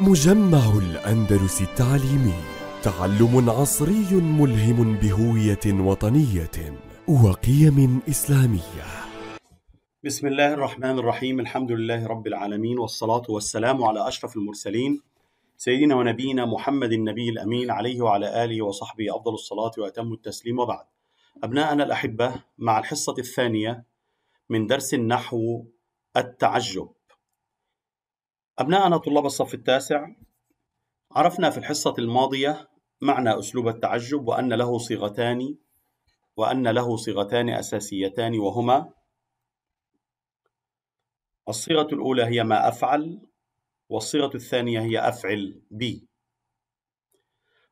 مجمع الأندلس التعليمي تعلم عصري ملهم بهوية وطنية وقيم إسلامية بسم الله الرحمن الرحيم الحمد لله رب العالمين والصلاة والسلام على أشرف المرسلين سيدنا ونبينا محمد النبي الأمين عليه وعلى آله وصحبه أفضل الصلاة وأتم التسليم وبعد أبناءنا الأحبة مع الحصة الثانية من درس النحو التعجب أبناءنا طلاب الصف التاسع عرفنا في الحصة الماضية معنى أسلوب التعجب وأن له صيغتان وأن له صيغتان أساسيتان وهما الصيغة الأولى هي ما أفعل والصيغة الثانية هي أفعل بي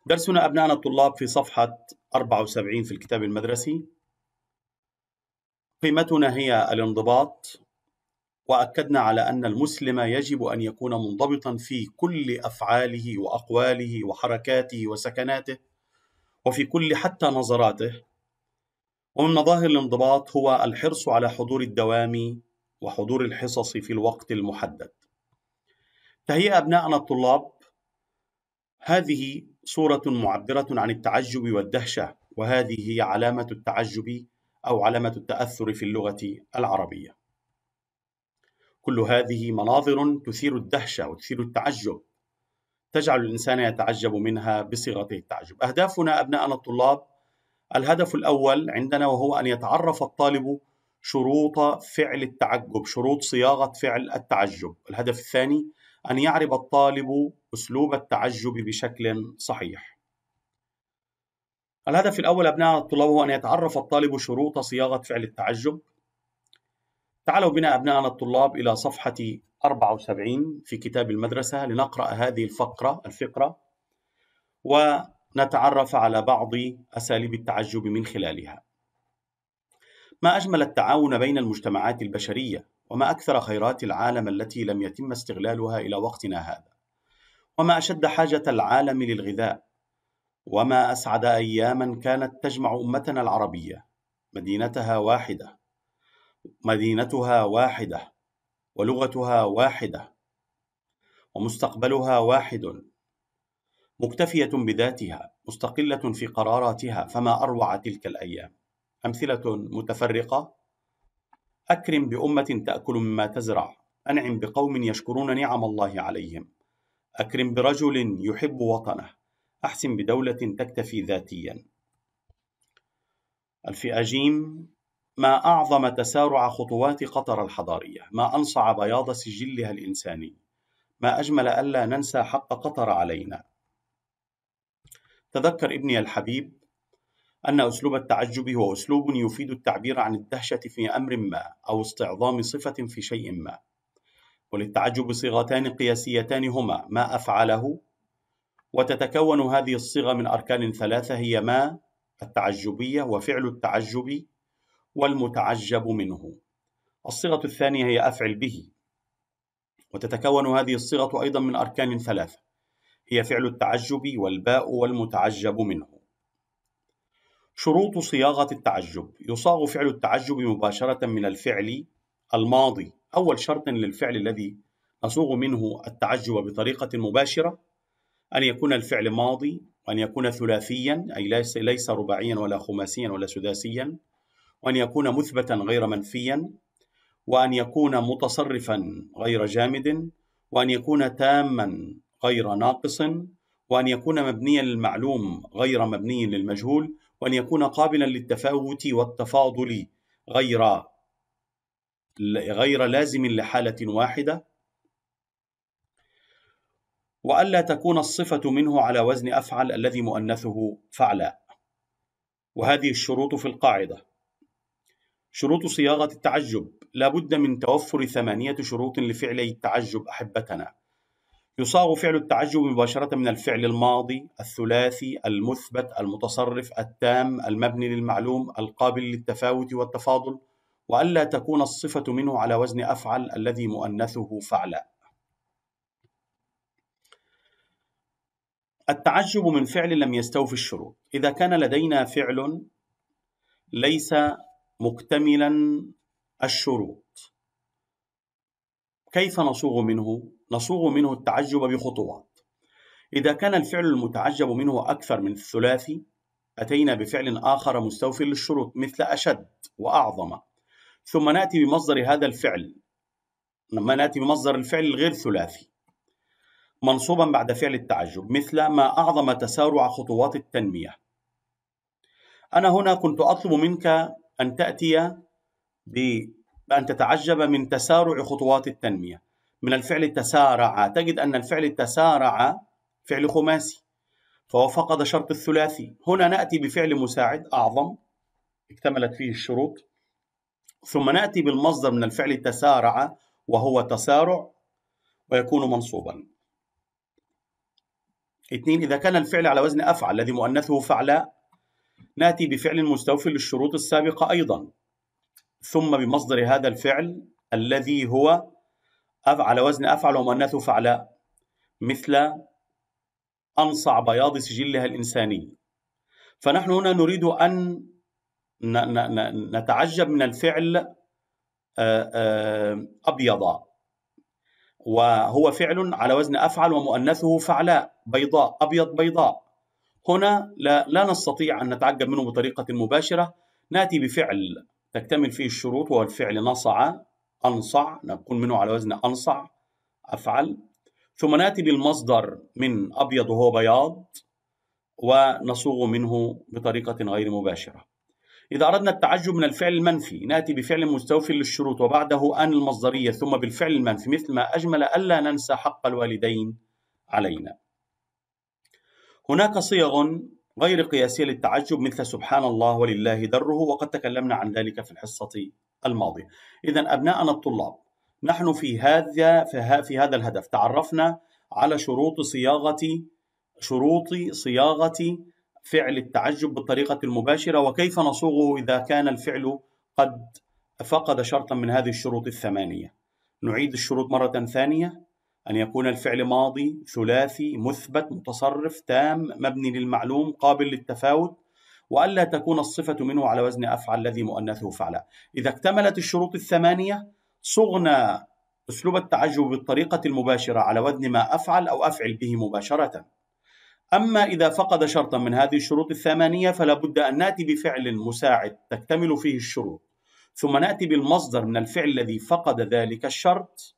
درسنا أبنائنا الطلاب في صفحة 74 في الكتاب المدرسي قيمتنا هي الانضباط واكدنا على ان المسلم يجب ان يكون منضبطا في كل افعاله واقواله وحركاته وسكناته وفي كل حتى نظراته ومن مظاهر الانضباط هو الحرص على حضور الدوام وحضور الحصص في الوقت المحدد تهيئ ابنائنا الطلاب هذه صوره معبره عن التعجب والدهشه وهذه هي علامه التعجب او علامه التاثر في اللغه العربيه كل هذه مناظر تثير الدهشه وتثير التعجب تجعل الانسان يتعجب منها بصيغته التعجب اهدافنا ابناءنا الطلاب الهدف الاول عندنا وهو ان يتعرف الطالب شروط فعل التعجب شروط صياغه فعل التعجب الهدف الثاني ان يعرف الطالب اسلوب التعجب بشكل صحيح الهدف الاول ابناء الطلاب هو ان يتعرف الطالب شروط صياغه فعل التعجب تعالوا بنا أبناءنا الطلاب إلى صفحة 74 في كتاب المدرسة لنقرأ هذه الفقرة الفقرة ونتعرف على بعض أساليب التعجب من خلالها. ما أجمل التعاون بين المجتمعات البشرية وما أكثر خيرات العالم التي لم يتم استغلالها إلى وقتنا هذا. وما أشد حاجة العالم للغذاء وما أسعد أياما كانت تجمع أمتنا العربية مدينتها واحدة مدينتها واحدة ولغتها واحدة ومستقبلها واحد مكتفية بذاتها مستقلة في قراراتها فما أروع تلك الأيام أمثلة متفرقة أكرم بأمة تأكل مما تزرع أنعم بقوم يشكرون نعم الله عليهم أكرم برجل يحب وطنه أحسن بدولة تكتفي ذاتيا الفئة جيم ما أعظم تسارع خطوات قطر الحضارية ما أنصع بياض سجلها الإنساني ما أجمل ألا ننسى حق قطر علينا تذكر ابني الحبيب أن أسلوب التعجب هو أسلوب يفيد التعبير عن الدهشة في أمر ما أو استعظام صفة في شيء ما وللتعجب صيغتان قياسيتان هما ما أفعله وتتكون هذه الصيغة من أركان ثلاثة هي ما التعجبية وفعل التعجب والمتعجب منه الصيغة الثانية هي أفعل به وتتكون هذه الصيغة أيضا من أركان ثلاثة هي فعل التعجب والباء والمتعجب منه شروط صياغة التعجب يصاغ فعل التعجب مباشرة من الفعل الماضي أول شرط للفعل الذي نصوغ منه التعجب بطريقة مباشرة أن يكون الفعل ماضي وأن يكون ثلاثيا أي ليس, رباعيا ولا خماسيا ولا سداسيا وأن يكون مثبتا غير منفيا وأن يكون متصرفا غير جامد وأن يكون تاما غير ناقص وأن يكون مبنيا للمعلوم غير مبني للمجهول وأن يكون قابلا للتفاوت والتفاضل غير غير لازم لحالة واحدة وألا تكون الصفة منه على وزن أفعل الذي مؤنثه فعلا وهذه الشروط في القاعدة شروط صياغة التعجب لابد من توفر ثمانية شروط لفعلي التعجب أحبتنا يصاغ فعل التعجب مباشرة من الفعل الماضي الثلاثي المثبت المتصرف التام المبني للمعلوم القابل للتفاوت والتفاضل وألا تكون الصفة منه على وزن أفعل الذي مؤنثه فعلا التعجب من فعل لم يستوفي الشروط إذا كان لدينا فعل ليس مكتملا الشروط كيف نصوغ منه؟ نصوغ منه التعجب بخطوات إذا كان الفعل المتعجب منه أكثر من الثلاثي أتينا بفعل آخر مستوف للشروط مثل أشد وأعظم ثم نأتي بمصدر هذا الفعل لما نأتي بمصدر الفعل الغير ثلاثي منصوبا بعد فعل التعجب مثل ما أعظم تسارع خطوات التنمية أنا هنا كنت أطلب منك أن تأتي بأن تتعجب من تسارع خطوات التنمية من الفعل تسارع تجد أن الفعل تسارع فعل خماسي فهو فقد شرط الثلاثي هنا نأتي بفعل مساعد أعظم اكتملت فيه الشروط ثم نأتي بالمصدر من الفعل تسارع وهو تسارع ويكون منصوبا اثنين إذا كان الفعل على وزن أفعل الذي مؤنثه فعلاء ناتي بفعل مستوفي للشروط السابقة أيضا ثم بمصدر هذا الفعل الذي هو على وزن أفعل ومؤنث فعلاء مثل أنصع بياض سجلها الإنساني فنحن هنا نريد أن نتعجب من الفعل آه، آه، أبيض وهو فعل على وزن أفعل ومؤنثه فعلاء بيضاء أبيض بيضاء هنا لا, لا نستطيع أن نتعجب منه بطريقة مباشرة نأتي بفعل تكتمل فيه الشروط وهو الفعل نصع أنصع نكون منه على وزن أنصع أفعل ثم نأتي بالمصدر من أبيض وهو بياض ونصوغ منه بطريقة غير مباشرة إذا أردنا التعجب من الفعل المنفي نأتي بفعل مستوفي للشروط وبعده أن المصدرية ثم بالفعل المنفي مثل ما أجمل ألا ننسى حق الوالدين علينا هناك صيغ غير قياسية للتعجب مثل سبحان الله ولله دره وقد تكلمنا عن ذلك في الحصة الماضية إذا أبناءنا الطلاب نحن في هذا في هذا الهدف تعرفنا على شروط صياغة شروط صياغة فعل التعجب بالطريقة المباشرة وكيف نصوغه إذا كان الفعل قد فقد شرطا من هذه الشروط الثمانية نعيد الشروط مرة ثانية أن يكون الفعل ماضي ثلاثي مثبت متصرف تام مبني للمعلوم قابل للتفاوت وألا تكون الصفة منه على وزن أفعل الذي مؤنثه فعلا إذا اكتملت الشروط الثمانية صغنا أسلوب التعجب بالطريقة المباشرة على وزن ما أفعل أو أفعل به مباشرة أما إذا فقد شرطا من هذه الشروط الثمانية فلا بد أن نأتي بفعل مساعد تكتمل فيه الشروط ثم نأتي بالمصدر من الفعل الذي فقد ذلك الشرط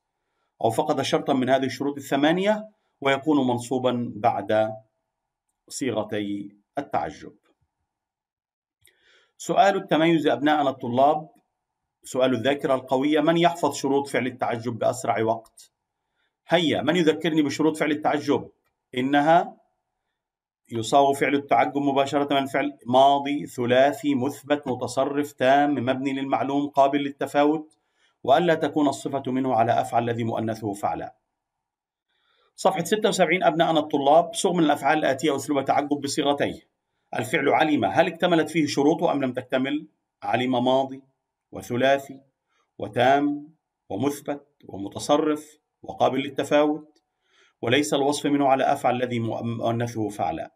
أو فقد شرطا من هذه الشروط الثمانية ويكون منصوبا بعد صيغتي التعجب سؤال التميز أبناءنا الطلاب سؤال الذاكرة القوية من يحفظ شروط فعل التعجب بأسرع وقت؟ هيا من يذكرني بشروط فعل التعجب؟ إنها يصاغ فعل التعجب مباشرة من فعل ماضي ثلاثي مثبت متصرف تام مبني للمعلوم قابل للتفاوت وألا تكون الصفة منه على أفعل الذي مؤنثه فعلا صفحة 76 أبناءنا الطلاب صغ من الأفعال الآتية وأسلوب تعجب بصيغتيه الفعل علم هل اكتملت فيه شروطه أم لم تكتمل علم ماضي وثلاثي وتام ومثبت ومتصرف وقابل للتفاوت وليس الوصف منه على أفعل الذي مؤنثه فعلا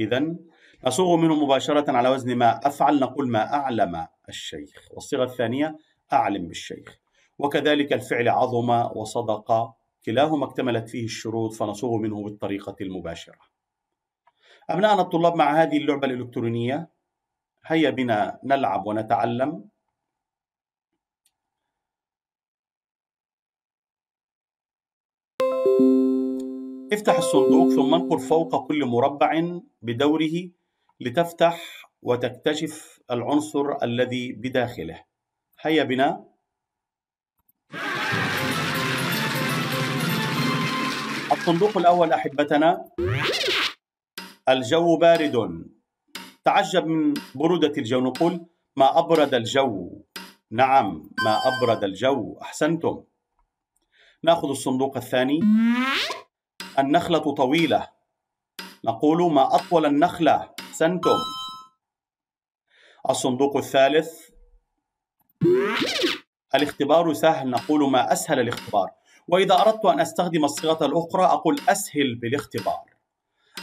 إذا نصوغ منه مباشرة على وزن ما أفعل نقول ما أعلم الشيخ والصيغة الثانية أعلم بالشيخ وكذلك الفعل عظم وصدق كلاهما اكتملت فيه الشروط فنصوغ منه بالطريقة المباشرة أبناءنا الطلاب مع هذه اللعبة الإلكترونية هيا بنا نلعب ونتعلم افتح الصندوق ثم انقر فوق كل مربع بدوره لتفتح وتكتشف العنصر الذي بداخله هيا بنا الصندوق الأول أحبتنا الجو بارد تعجب من برودة الجو نقول ما أبرد الجو نعم ما أبرد الجو أحسنتم نأخذ الصندوق الثاني النخلة طويلة نقول ما أطول النخلة أحسنتم الصندوق الثالث الاختبار سهل نقول ما أسهل الاختبار وإذا أردت أن أستخدم الصيغة الأخرى أقول أسهل بالاختبار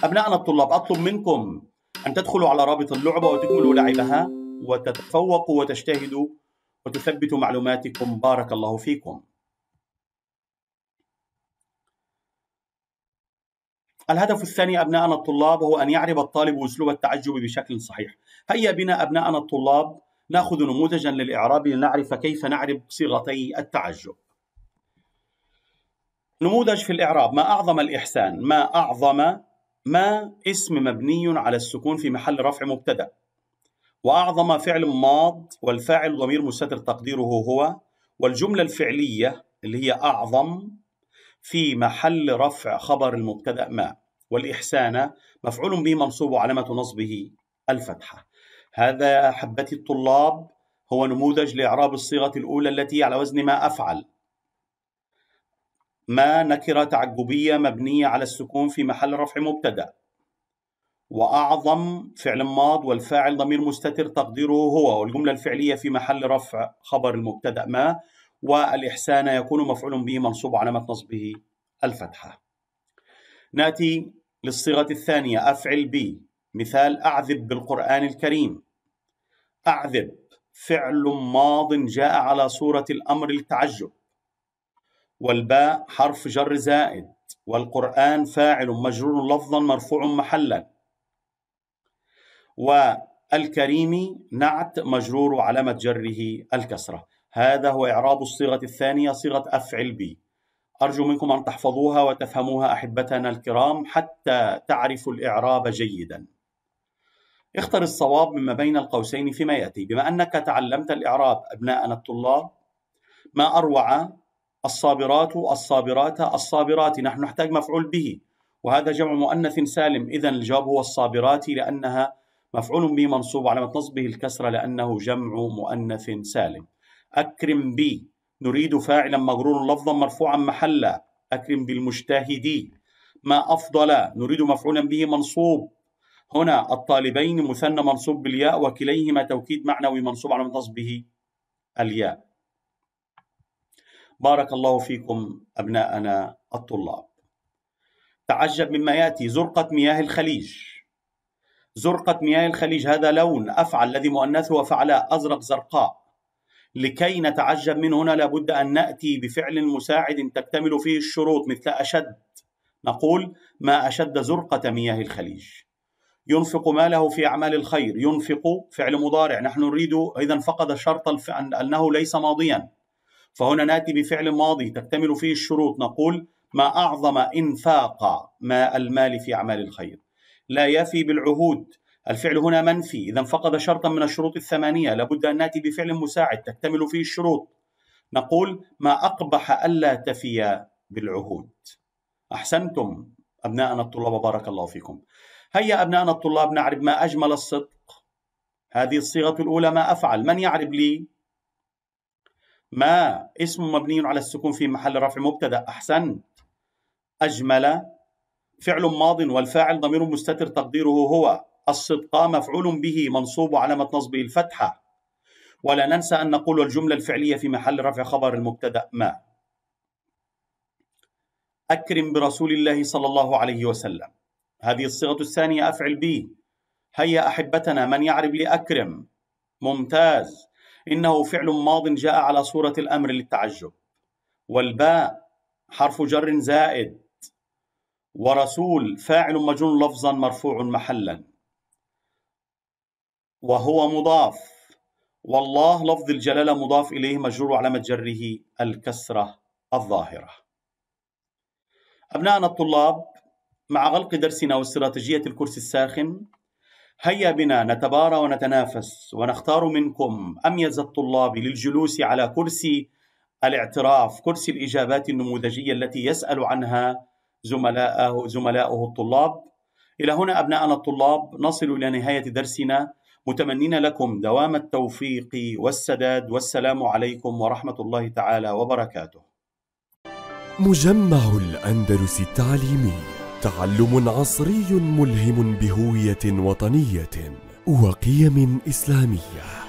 أبنائنا الطلاب أطلب منكم أن تدخلوا على رابط اللعبة وتكملوا لعبها وتتفوقوا وتجتهدوا وتثبتوا معلوماتكم بارك الله فيكم الهدف الثاني أبنائنا الطلاب هو أن يعرف الطالب أسلوب التعجب بشكل صحيح هيا بنا أبنائنا الطلاب ناخذ نموذجا للاعراب لنعرف كيف نعرب صيغتي التعجب نموذج في الاعراب ما اعظم الاحسان ما اعظم ما اسم مبني على السكون في محل رفع مبتدا واعظم فعل ماض والفاعل ضمير مستتر تقديره هو والجمله الفعليه اللي هي اعظم في محل رفع خبر المبتدا ما والإحسان مفعول به منصوب علامة نصبه الفتحة هذا يا أحبتي الطلاب هو نموذج لإعراب الصيغة الأولى التي على وزن ما أفعل ما نكرة تعجبية مبنية على السكون في محل رفع مبتدأ وأعظم فعل ماض والفاعل ضمير مستتر تقديره هو والجملة الفعلية في محل رفع خبر المبتدأ ما والإحسان يكون مفعول به منصوب علامة نصبه الفتحة نأتي للصيغة الثانية أفعل بي مثال أعذب بالقرآن الكريم أعذب فعل ماض جاء على صورة الأمر التعجب والباء حرف جر زائد والقرآن فاعل مجرور لفظا مرفوع محلا والكريم نعت مجرور علامة جره الكسرة هذا هو إعراب الصيغة الثانية صيغة أفعل بي أرجو منكم أن تحفظوها وتفهموها أحبتنا الكرام حتى تعرفوا الإعراب جيداً اختر الصواب مما بين القوسين فيما يأتي بما أنك تعلمت الإعراب أبناءنا الطلاب ما أروع الصابرات الصابرات الصابرات نحن نحتاج مفعول به وهذا جمع مؤنث سالم إذا الجواب هو الصابرات لأنها مفعول به منصوب علامة نصبه الكسرة لأنه جمع مؤنث سالم أكرم بي نريد فاعلا مجرور لفظا مرفوعا محلا أكرم بالمجتهدي ما أفضل نريد مفعولا به منصوب هنا الطالبين مثنى منصوب بالياء وكليهما توكيد معنوي منصوب على به الياء بارك الله فيكم أبناءنا الطلاب تعجب مما يأتي زرقة مياه الخليج زرقة مياه الخليج هذا لون أفعل الذي مؤنثه وفعلاء أزرق زرقاء لكي نتعجب من هنا لابد أن نأتي بفعل مساعد تكتمل فيه الشروط مثل أشد نقول ما أشد زرقة مياه الخليج ينفق ماله في أعمال الخير ينفق فعل مضارع نحن نريد إذا فقد شرط أنه ليس ماضيا فهنا نأتي بفعل ماضي تكتمل فيه الشروط نقول ما أعظم إنفاق ما المال في أعمال الخير لا يفي بالعهود الفعل هنا منفي إذا فقد شرطا من الشروط الثمانية لابد أن نأتي بفعل مساعد تكتمل فيه الشروط نقول ما أقبح ألا تفي بالعهود أحسنتم أبناءنا الطلاب بارك الله فيكم هيا أبنائنا الطلاب نعرف ما أجمل الصدق هذه الصيغة الأولى ما أفعل من يعرف لي ما اسم مبني على السكون في محل رفع مبتدأ أحسنت أجمل فعل ماض والفاعل ضمير مستتر تقديره هو الصدق مفعول به منصوب علامة نصبه الفتحة ولا ننسى أن نقول الجملة الفعلية في محل رفع خبر المبتدأ ما أكرم برسول الله صلى الله عليه وسلم هذه الصيغة الثانية أفعل به هيا أحبتنا من يعرب لأكرم ممتاز إنه فعل ماض جاء على صورة الأمر للتعجب والباء حرف جر زائد ورسول فاعل مجنون لفظا مرفوع محلا وهو مضاف والله لفظ الجلالة مضاف إليه مجرور علامة جره الكسرة الظاهرة أبناءنا الطلاب مع غلق درسنا واستراتيجية الكرسي الساخن هيا بنا نتبارى ونتنافس ونختار منكم أميز الطلاب للجلوس على كرسي الاعتراف كرسي الإجابات النموذجية التي يسأل عنها زملائه, زملائه الطلاب إلى هنا أبناءنا الطلاب نصل إلى نهاية درسنا متمنين لكم دوام التوفيق والسداد والسلام عليكم ورحمة الله تعالى وبركاته مجمع الأندلس التعليمي تعلم عصري ملهم بهويه وطنيه وقيم اسلاميه